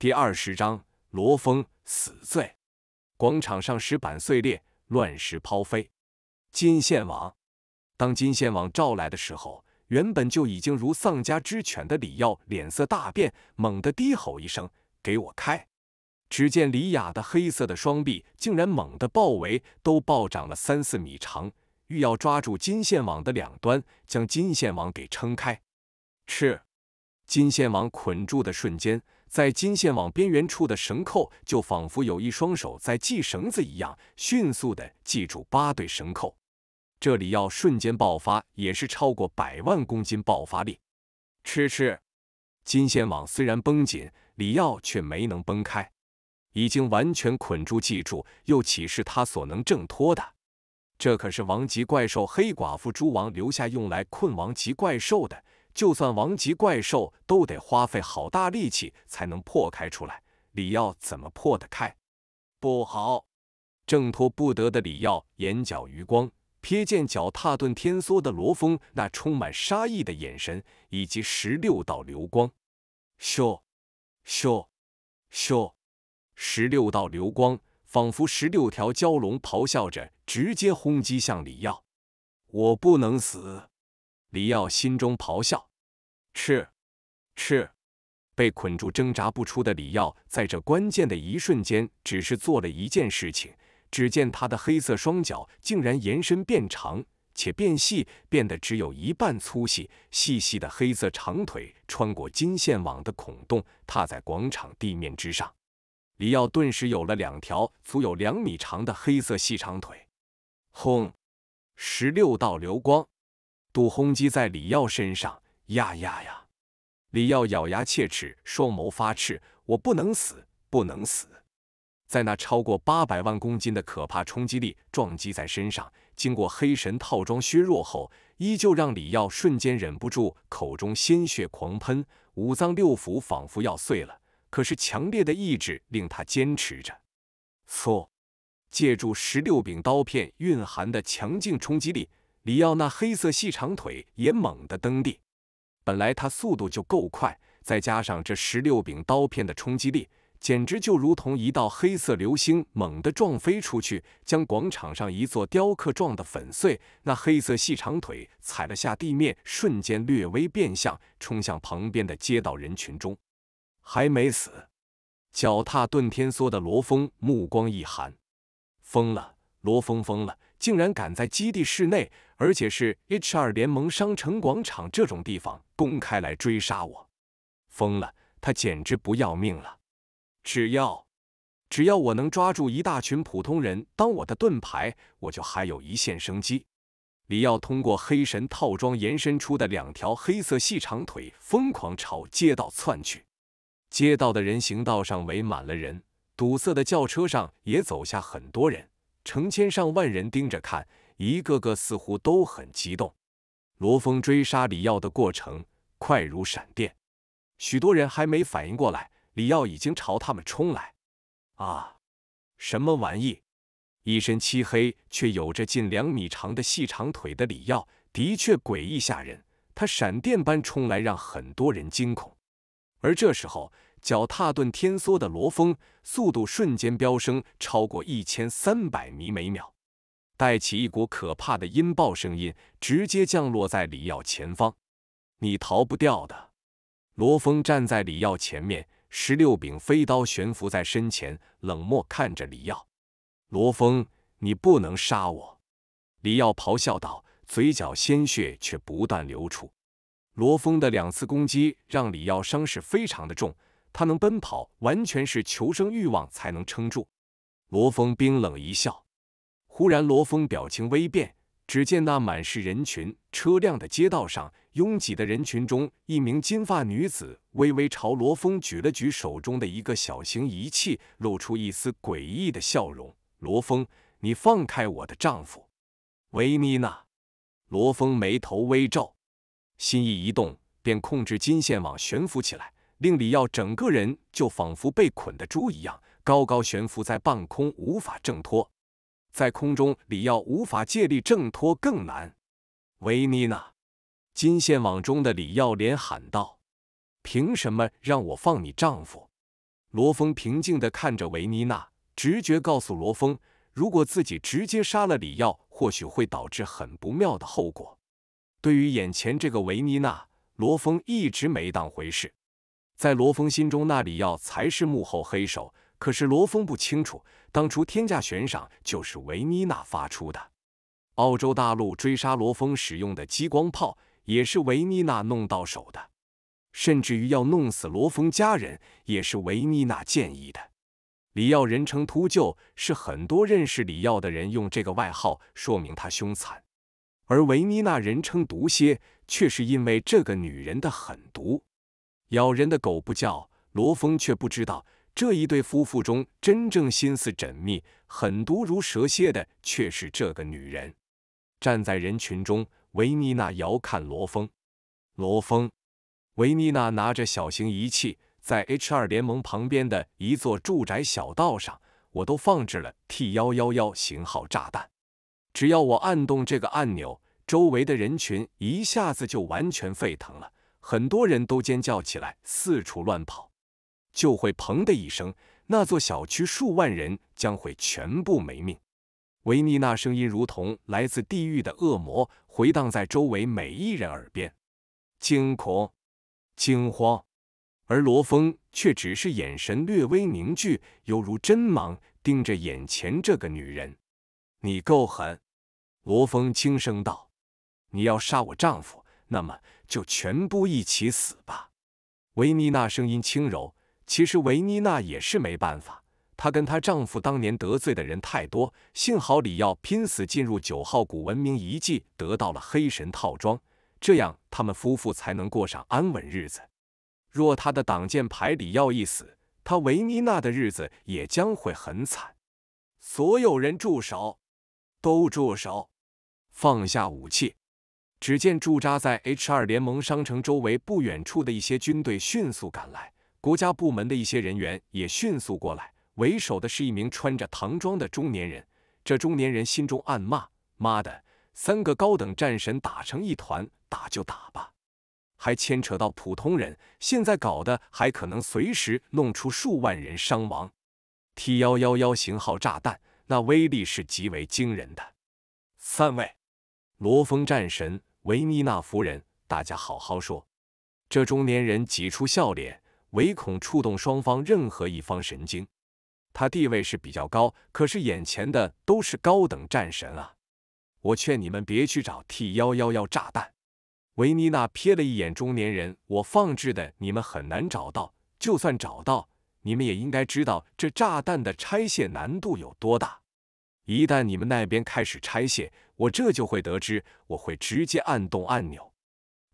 第二十章罗峰死罪。广场上石板碎裂，乱石抛飞。金线网，当金线网照来的时候，原本就已经如丧家之犬的李耀脸色大变，猛地低吼一声：“给我开！”只见李雅的黑色的双臂竟然猛地包围，都暴涨了三四米长，欲要抓住金线网的两端，将金线网给撑开。吃！金线网捆住的瞬间。在金线网边缘处的绳扣，就仿佛有一双手在系绳子一样，迅速的系住八对绳扣。这李耀瞬间爆发，也是超过百万公斤爆发力。吃吃！金线网虽然绷紧，李耀却没能崩开，已经完全捆住、系住，又岂是他所能挣脱的？这可是王级怪兽黑寡妇蛛王留下用来困王级怪兽的。就算王级怪兽都得花费好大力气才能破开出来，李耀怎么破得开？不好，挣脱不得的李耀眼角余光瞥见脚踏遁天梭的罗峰那充满杀意的眼神，以及十六道流光。咻！咻！咻！十六道流光仿佛十六条蛟龙咆哮着，直接轰击向李耀。我不能死！李耀心中咆哮：“吃，吃！”被捆住、挣扎不出的李耀，在这关键的一瞬间，只是做了一件事情。只见他的黑色双脚竟然延伸变长，且变细，变得只有一半粗细。细细的黑色长腿穿过金线网的孔洞，踏在广场地面之上。李耀顿时有了两条足有两米长的黑色细长腿。轰！十六道流光。巨轰击在李耀身上，呀呀呀！李耀咬牙切齿，双眸发赤，我不能死，不能死！在那超过八百万公斤的可怕冲击力撞击在身上，经过黑神套装削弱后，依旧让李耀瞬间忍不住口中鲜血狂喷，五脏六腑仿佛要碎了。可是强烈的意志令他坚持着，噗！借助十六柄刀片蕴含的强劲冲击力。里奥那黑色细长腿也猛地蹬地，本来他速度就够快，再加上这十六柄刀片的冲击力，简直就如同一道黑色流星，猛地撞飞出去，将广场上一座雕刻撞得粉碎。那黑色细长腿踩了下地面，瞬间略微变向，冲向旁边的街道人群中，还没死。脚踏遁天梭的罗峰目光一寒，疯了，罗峰疯了。竟然敢在基地室内，而且是 H R 联盟商城广场这种地方公开来追杀我！疯了，他简直不要命了！只要只要我能抓住一大群普通人当我的盾牌，我就还有一线生机。李耀通过黑神套装延伸出的两条黑色细长腿，疯狂朝街道窜去。街道的人行道上围满了人，堵塞的轿车上也走下很多人。成千上万人盯着看，一个个似乎都很激动。罗峰追杀李耀的过程快如闪电，许多人还没反应过来，李耀已经朝他们冲来。啊！什么玩意？一身漆黑却有着近两米长的细长腿的李耀，的确诡异吓人。他闪电般冲来，让很多人惊恐。而这时候，脚踏遁天梭的罗峰，速度瞬间飙升，超过一千三百米每秒，带起一股可怕的音爆声音，直接降落在李耀前方。你逃不掉的！罗峰站在李耀前面，十六柄飞刀悬浮在身前，冷漠看着李耀。罗峰，你不能杀我！李耀咆哮道，嘴角鲜血却不断流出。罗峰的两次攻击让李耀伤势非常的重。他能奔跑，完全是求生欲望才能撑住。罗峰冰冷一笑，忽然，罗峰表情微变。只见那满是人群、车辆的街道上，拥挤的人群中，一名金发女子微微朝罗峰举了举手中的一个小型仪器，露出一丝诡异的笑容。罗峰，你放开我的丈夫维米娜！罗峰眉头微皱，心意一动，便控制金线网悬浮起来。令李耀整个人就仿佛被捆的猪一样，高高悬浮在半空，无法挣脱。在空中，李耀无法借力挣脱更难。维尼娜，金线网中的李耀连喊道：“凭什么让我放你丈夫？”罗峰平静地看着维尼娜，直觉告诉罗峰，如果自己直接杀了李耀，或许会导致很不妙的后果。对于眼前这个维尼娜，罗峰一直没当回事。在罗峰心中，那里耀才是幕后黑手。可是罗峰不清楚，当初天价悬赏就是维妮娜发出的。澳洲大陆追杀罗峰使用的激光炮也是维妮娜弄到手的。甚至于要弄死罗峰家人，也是维妮娜建议的。里耀人称秃鹫，是很多认识里耀的人用这个外号，说明他凶残。而维妮娜人称毒蝎，却是因为这个女人的狠毒。咬人的狗不叫，罗峰却不知道，这一对夫妇中真正心思缜密、狠毒如蛇蝎的，却是这个女人。站在人群中，维尼娜遥看罗峰。罗峰，维尼娜拿着小型仪器，在 H 二联盟旁边的一座住宅小道上，我都放置了 T 1 1 1型号炸弹。只要我按动这个按钮，周围的人群一下子就完全沸腾了。很多人都尖叫起来，四处乱跑，就会砰的一声，那座小区数万人将会全部没命。维尼那声音如同来自地狱的恶魔，回荡在周围每一人耳边，惊恐、惊慌，而罗峰却只是眼神略微凝聚，犹如针芒，盯着眼前这个女人。你够狠，罗峰轻声道：“你要杀我丈夫，那么。”就全部一起死吧，维妮娜声音轻柔。其实维妮娜也是没办法，她跟她丈夫当年得罪的人太多。幸好李耀拼死进入九号古文明遗迹，得到了黑神套装，这样他们夫妇才能过上安稳日子。若他的挡箭牌李耀一死，他维妮娜的日子也将会很惨。所有人住手，都住手，放下武器。只见驻扎在 H 二联盟商城周围不远处的一些军队迅速赶来，国家部门的一些人员也迅速过来。为首的是一名穿着唐装的中年人。这中年人心中暗骂：“妈的，三个高等战神打成一团，打就打吧，还牵扯到普通人，现在搞的还可能随时弄出数万人伤亡。”T 幺幺幺型号炸弹，那威力是极为惊人的。三位，罗峰战神。维尼娜夫人，大家好好说。这中年人挤出笑脸，唯恐触动双方任何一方神经。他地位是比较高，可是眼前的都是高等战神啊。我劝你们别去找 T 幺幺幺炸弹。维尼娜瞥了一眼中年人，我放置的你们很难找到，就算找到，你们也应该知道这炸弹的拆卸难度有多大。一旦你们那边开始拆卸，我这就会得知，我会直接按动按钮。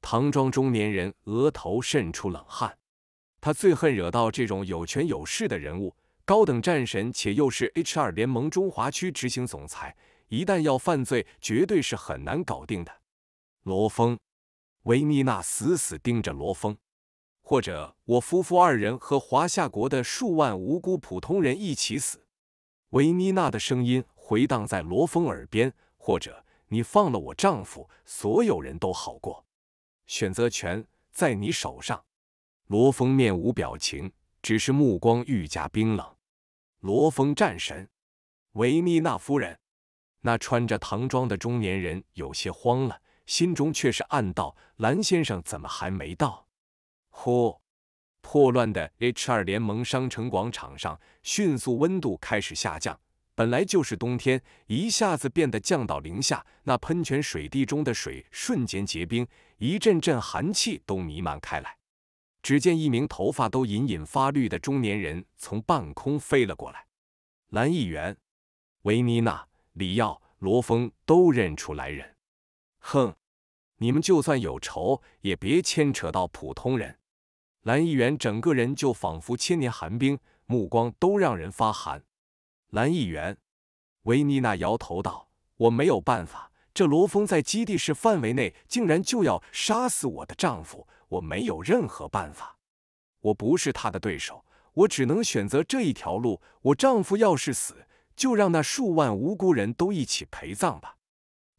唐庄中年人额头渗出冷汗，他最恨惹到这种有权有势的人物，高等战神且又是 H 二联盟中华区执行总裁，一旦要犯罪，绝对是很难搞定的。罗峰，维尼娜死死盯着罗峰，或者我夫妇二人和华夏国的数万无辜普通人一起死。维尼娜的声音。回荡在罗峰耳边，或者你放了我丈夫，所有人都好过。选择权在你手上。罗峰面无表情，只是目光愈加冰冷。罗峰战神，维密娜夫人，那穿着唐装的中年人有些慌了，心中却是暗道：蓝先生怎么还没到？呼，破乱的 H 二联盟商城广场上，迅速温度开始下降。本来就是冬天，一下子变得降到零下，那喷泉水滴中的水瞬间结冰，一阵阵寒气都弥漫开来。只见一名头发都隐隐发绿的中年人从半空飞了过来。蓝议员、维尼娜、李耀、罗峰都认出来人。哼，你们就算有仇，也别牵扯到普通人。蓝议员整个人就仿佛千年寒冰，目光都让人发寒。男议员维尼娜摇头道：“我没有办法，这罗峰在基地市范围内竟然就要杀死我的丈夫，我没有任何办法，我不是他的对手，我只能选择这一条路。我丈夫要是死，就让那数万无辜人都一起陪葬吧。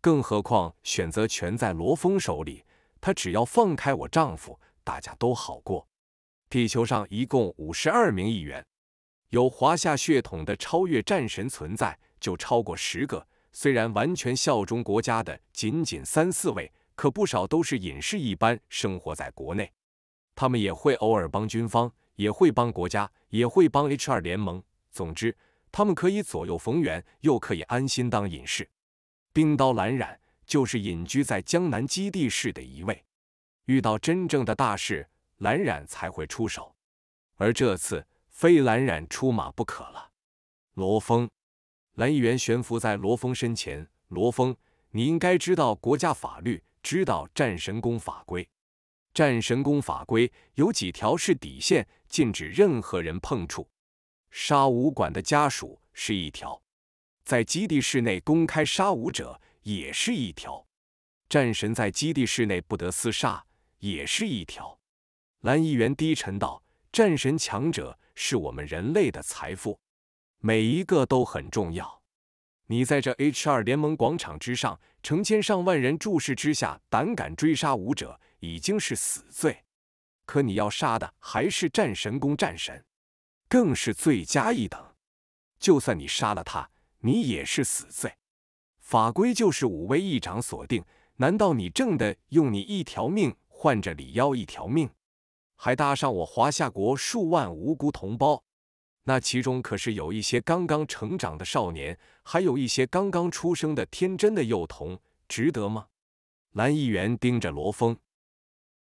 更何况选择权在罗峰手里，他只要放开我丈夫，大家都好过。地球上一共五十二名议员。”有华夏血统的超越战神存在就超过十个，虽然完全效忠国家的仅仅三四位，可不少都是隐士一般生活在国内。他们也会偶尔帮军方，也会帮国家，也会帮 H R 联盟。总之，他们可以左右逢源，又可以安心当隐士。冰刀蓝染就是隐居在江南基地市的一位，遇到真正的大事，蓝染才会出手。而这次。非蓝染出马不可了。罗峰，蓝议员悬浮在罗峰身前。罗峰，你应该知道国家法律，知道战神宫法规。战神宫法规有几条是底线，禁止任何人碰触。杀武馆的家属是一条，在基地室内公开杀武者也是一条，战神在基地室内不得厮杀也是一条。蓝议员低沉道。战神强者是我们人类的财富，每一个都很重要。你在这 H 二联盟广场之上，成千上万人注视之下，胆敢追杀武者，已经是死罪。可你要杀的还是战神宫战神，更是罪加一等。就算你杀了他，你也是死罪。法规就是五位议长锁定，难道你挣的用你一条命换着李妖一条命？还搭上我华夏国数万无辜同胞，那其中可是有一些刚刚成长的少年，还有一些刚刚出生的天真的幼童，值得吗？蓝议员盯着罗峰。